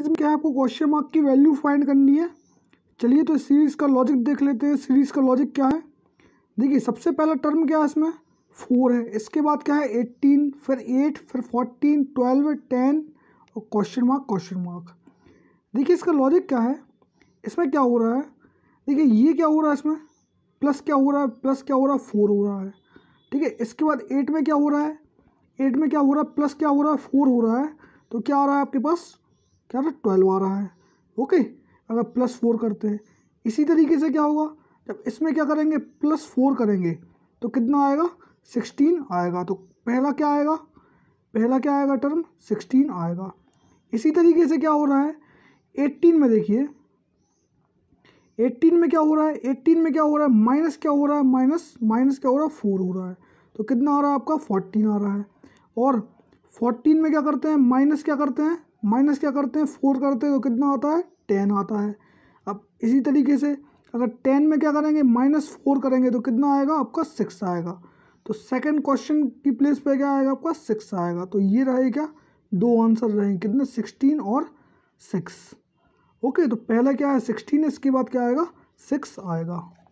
क्या है आपको क्वेश्चन मार्क की वैल्यू फाइंड करनी है चलिए तो सीरीज़ का लॉजिक देख लेते हैं सीरीज़ का लॉजिक क्या है देखिए सबसे पहला टर्म क्या है इसमें फोर है इसके बाद क्या है एट्टीन फिर एट फिर फोर्टीन ट्वेल्व टेन और क्वेश्चन मार्क क्वेश्चन मार्क देखिए इसका लॉजिक क्या है इसमें क्या हो रहा है देखिए ये क्या हो रहा है इसमें प्लस क्या हो रहा है प्लस क्या हो रहा है फोर हो रहा है ठीक है इसके बाद एट में क्या हो रहा है एट में क्या हो रहा है प्लस क्या हो रहा है फोर हो रहा है तो क्या आ रहा है आपके पास क्या था तो ट्वेल्व आ रहा है ओके अगर प्लस फोर करते हैं इसी तरीके से क्या होगा जब इसमें क्या करेंगे प्लस फोर करेंगे तो कितना आएगा सिक्सटीन आएगा तो पहला क्या आएगा पहला क्या आएगा टर्म सिक्सटीन आएगा इसी तरीके से क्या हो रहा है एट्टीन में देखिए एट्टीन में क्या हो रहा है एट्टीन में क्या हो रहा है माइनस क्या हो रहा है माइनस माइनस क्या हो रहा है फोर हो रहा है तो कितना आ रहा है आपका फोर्टीन आ रहा है और फोर्टीन में क्या करते हैं माइनस क्या करते हैं माइनस क्या करते हैं फोर करते हैं तो कितना आता है टेन आता है अब इसी तरीके से अगर टेन में क्या करेंगे माइनस फोर करेंगे तो कितना आएगा आपका सिक्स आएगा तो सेकंड क्वेश्चन की प्लेस पे क्या आएगा आपका सिक्स आएगा तो ये रहे क्या दो आंसर रहेंगे कितने सिक्सटीन और सिक्स ओके तो पहला क्या है सिक्सटीन इसके बाद क्या आएगा सिक्स आएगा